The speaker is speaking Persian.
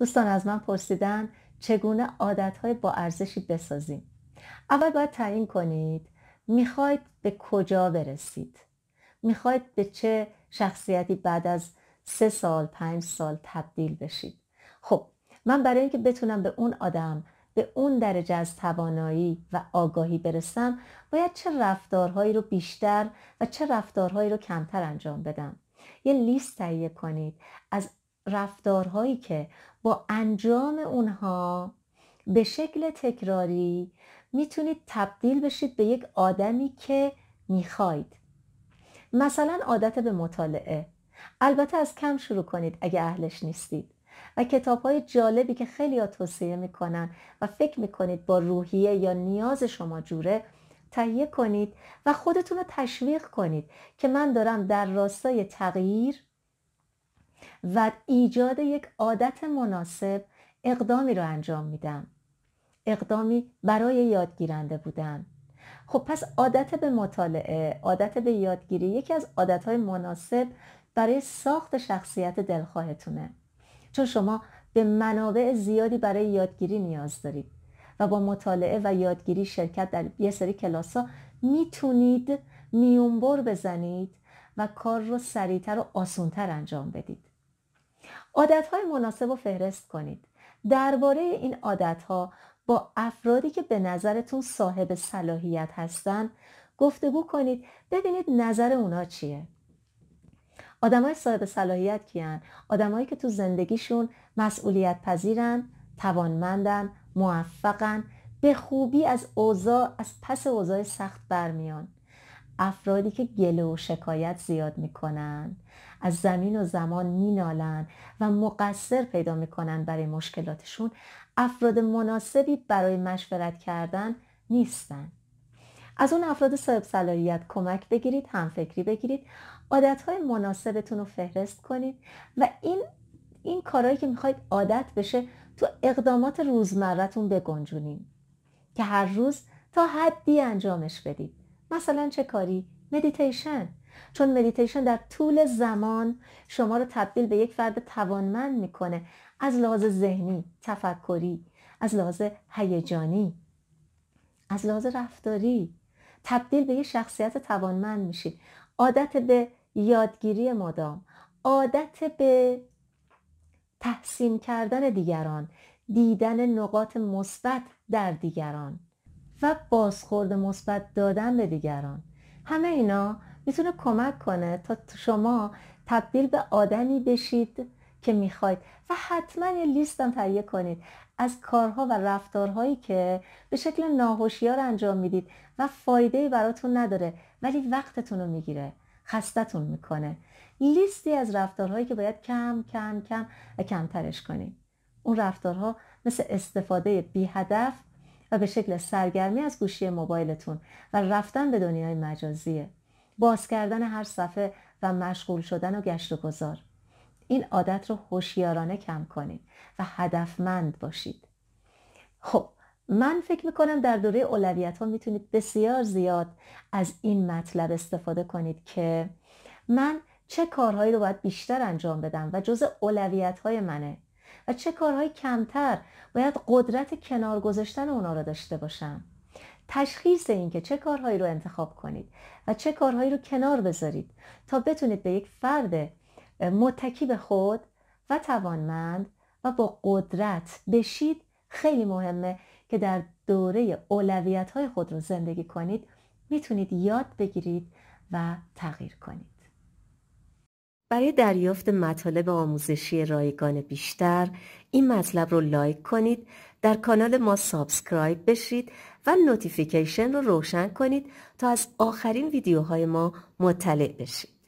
دوستان از من پرسیدن چگونه عادتهای با ارزشی بسازیم اول باید تعیین کنید میخواید به کجا برسید میخواید به چه شخصیتی بعد از سه سال پنج سال تبدیل بشید خب من برای اینکه بتونم به اون آدم به اون درجه از توانایی و آگاهی برسم باید چه رفتارهایی رو بیشتر و چه رفتارهایی رو کمتر انجام بدم یه لیست تهیه کنید از رفتارهایی که با انجام اونها به شکل تکراری میتونید تبدیل بشید به یک آدمی که میخواید مثلا عادت به مطالعه البته از کم شروع کنید اگه اهلش نیستید و کتاب های جالبی که خیلی ها توصیه میکنن و فکر میکنید با روحیه یا نیاز شما جوره تهیه کنید و خودتون رو تشویق کنید که من دارم در راستای تغییر و ایجاد یک عادت مناسب اقدامی رو انجام میدم اقدامی برای یادگیرنده بودن خب پس عادت به مطالعه عادت به یادگیری یکی از عادتهای مناسب برای ساخت شخصیت دلخواهتونه چون شما به منابع زیادی برای یادگیری نیاز دارید و با مطالعه و یادگیری شرکت در یه سری کلاس ها میتونید میونبر بزنید و کار رو سریعتر و آسونتر انجام بدید های مناسب و فهرست کنید درباره این عادت ها با افرادی که به نظرتون صاحب صلاحیت هستن گفتگو کنید ببینید نظر اونا چیه آدمای صاحب صلاحیت کیان آدمایی که تو زندگیشون مسئولیت پذیرن توانمندن موفقن به خوبی از اوضاع از پس اوضاع سخت برمیان افرادی که گله و شکایت زیاد میکنن از زمین و زمان مینالند و مقصر پیدا میکنن برای مشکلاتشون افراد مناسبی برای مشورت کردن نیستن از اون افراد صاحب صلاحیت کمک بگیرید همفکری بگیرید عادتهای مناسبتون رو فهرست کنید و این این کارهایی که میخواید عادت بشه تو اقدامات روزمرتون بگنجونید که هر روز تا حدی انجامش بدید مثلا چه کاری؟ مدیتیشن چون مدیتیشن در طول زمان شما رو تبدیل به یک فرد توانمند میکنه از لحاظ ذهنی، تفکری، از لحاظ هیجانی، از لحاظ رفتاری تبدیل به یک شخصیت توانمند میشید. عادت به یادگیری مدام عادت به تحسین کردن دیگران دیدن نقاط مثبت در دیگران و بازخورد مثبت دادن به دیگران همه اینا میتونه کمک کنه تا شما تبدیل به آدمی بشید که میخواید و حتما یه لیست تهیه کنید از کارها و رفتارهایی که به شکل ناهوشیار انجام میدید و فایده براتون نداره ولی وقتتون رو میگیره خستتون میکنه لیستی از رفتارهایی که باید کم کم کم و کمترش کنید اون رفتارها مثل استفاده بی هدف و به شکل سرگرمی از گوشی موبایلتون و رفتن به دنیای مجازیه باز کردن هر صفحه و مشغول شدن و گشت و گذار این عادت رو هوشیارانه کم کنید و هدفمند باشید خب من فکر میکنم در دوره اولویت ها میتونید بسیار زیاد از این مطلب استفاده کنید که من چه کارهایی رو باید بیشتر انجام بدم و جز اولویت های منه و چه کارهای کمتر باید قدرت کنار گذاشتن اونا رو داشته باشم تشخیص این که چه کارهایی رو انتخاب کنید و چه کارهایی رو کنار بذارید تا بتونید به یک فرد متکی به خود و توانمند و با قدرت بشید خیلی مهمه که در دوره اولویت های خود رو زندگی کنید میتونید یاد بگیرید و تغییر کنید برای دریافت مطالب آموزشی رایگان بیشتر این مطلب رو لایک کنید در کانال ما سابسکرایب بشید و نوتیفیکیشن رو روشن کنید تا از آخرین ویدیوهای ما مطلع بشید